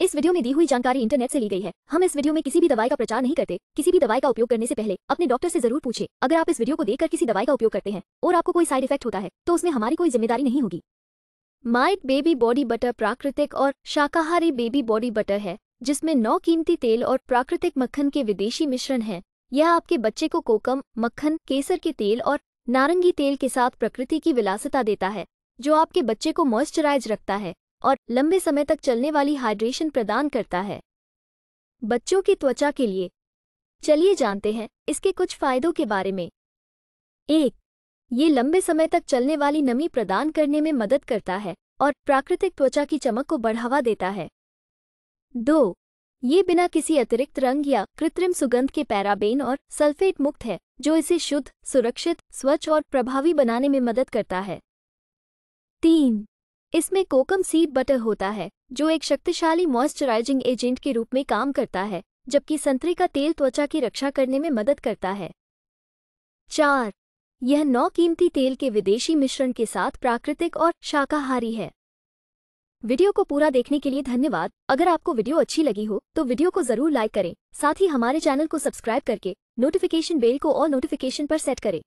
इस वीडियो में दी हुई जानकारी इंटरनेट से ली गई है हम इस वीडियो में किसी भी दवाई का प्रचार नहीं करते किसी भी दवाई का उपयोग करने से पहले अपने डॉक्टर से जरूर पूछे अगर आप इस वीडियो को देखकर किसी दवाई का उपयोग करते हैं और आपको कोई साइड इफेक्ट होता है तो उसमें हमारी कोई जिम्मेदारी नहीं होगी माइट बेबी बॉडी बटर प्राकृतिक और शाकाहारी बेबी बॉडी बटर है जिसमें नौ कीमती तेल और प्राकृतिक मक्खन के विदेशी मिश्रण है यह आपके बच्चे को कोकम मक्खन केसर के तेल और नारंगी तेल के साथ प्रकृति की विलासिता देता है जो आपके बच्चे को मॉइस्चराइज रखता है और लंबे समय तक चलने वाली हाइड्रेशन प्रदान करता है बच्चों की त्वचा के लिए चलिए जानते हैं इसके कुछ फायदों के बारे में एक ये लंबे समय तक चलने वाली नमी प्रदान करने में मदद करता है और प्राकृतिक त्वचा की चमक को बढ़ावा देता है दो ये बिना किसी अतिरिक्त रंग या कृत्रिम सुगंध के पैराबेन और सल्फेट मुक्त है जो इसे शुद्ध सुरक्षित स्वच्छ और प्रभावी बनाने में मदद करता है तीन इसमें कोकम सीड बटर होता है जो एक शक्तिशाली मॉइस्चराइजिंग एजेंट के रूप में काम करता है जबकि संतरे का तेल त्वचा की रक्षा करने में मदद करता है चार यह नौ कीमती तेल के विदेशी मिश्रण के साथ प्राकृतिक और शाकाहारी है वीडियो को पूरा देखने के लिए धन्यवाद अगर आपको वीडियो अच्छी लगी हो तो वीडियो को जरूर लाइक करें साथ ही हमारे चैनल को सब्सक्राइब करके नोटिफिकेशन बेल को और नोटिफिकेशन पर सेट करें